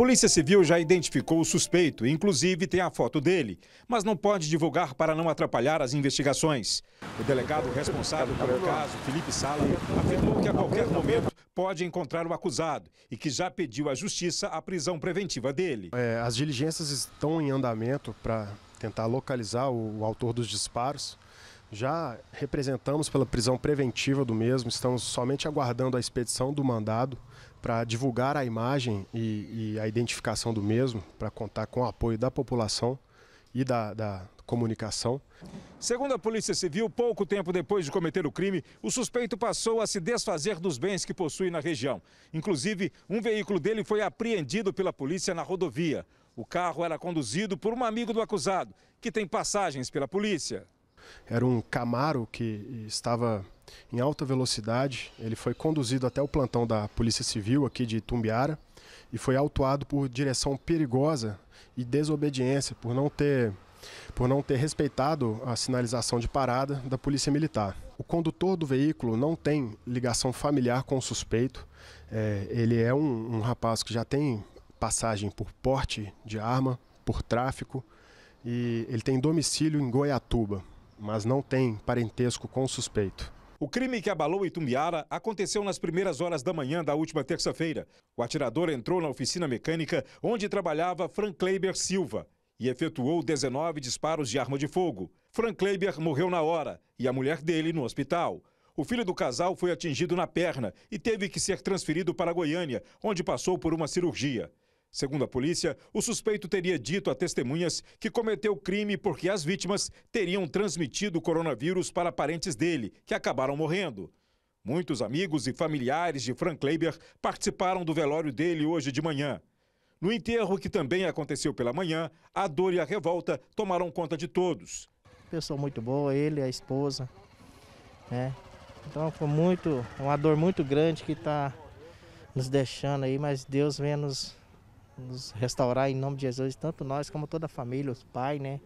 Polícia Civil já identificou o suspeito, inclusive tem a foto dele, mas não pode divulgar para não atrapalhar as investigações. O delegado responsável pelo caso, Felipe Sala, afirmou que a qualquer momento pode encontrar o acusado e que já pediu à justiça a prisão preventiva dele. É, as diligências estão em andamento para tentar localizar o, o autor dos disparos. Já representamos pela prisão preventiva do mesmo, estamos somente aguardando a expedição do mandado para divulgar a imagem e, e, a identificação do mesmo, para contar com o apoio da população e da, da comunicação. Segundo a Polícia Civil, pouco tempo depois de cometer o crime, o suspeito passou a se desfazer dos bens que possui na região. Inclusive, um veículo dele foi apreendido pela polícia na rodovia. O carro era conduzido por um amigo do acusado, que tem passagens pela polícia. Era um Camaro que estava em alta velocidade. Ele foi conduzido até o plantão da Polícia Civil aqui de Tumbiara e foi autuado por direção perigosa e desobediência por não ter por não ter respeitado a sinalização de parada da Polícia Militar. O condutor do veículo não tem ligação familiar com o suspeito. É, ele é um, um rapaz que já tem passagem por porte de arma, por tráfico e ele tem domicílio em Goiatuba mas não tem parentesco com o suspeito. O crime que abalou Itumbiara aconteceu nas primeiras horas da manhã da última terça-feira. O atirador entrou na oficina mecânica onde trabalhava Frank Kleiber Silva e efetuou 19 disparos de arma de fogo. Frank Kleiber morreu na hora e a mulher dele no hospital. O filho do casal foi atingido na perna e teve que ser transferido para Goiânia, onde passou por uma cirurgia. Segundo a polícia, o suspeito teria dito a testemunhas que cometeu o crime porque as vítimas teriam transmitido o coronavírus para parentes dele, que acabaram morrendo. Muitos amigos e familiares de Frank Leiber participaram do velório dele hoje de manhã. No enterro, que também aconteceu pela manhã, a dor e a revolta tomaram conta de todos. Pessoa muito boa, ele, a esposa. Né? Então foi muito, uma dor muito grande que está nos deixando aí, mas Deus venha nos nos restaurar em nome de Jesus, tanto nós como toda a família, os pais, né?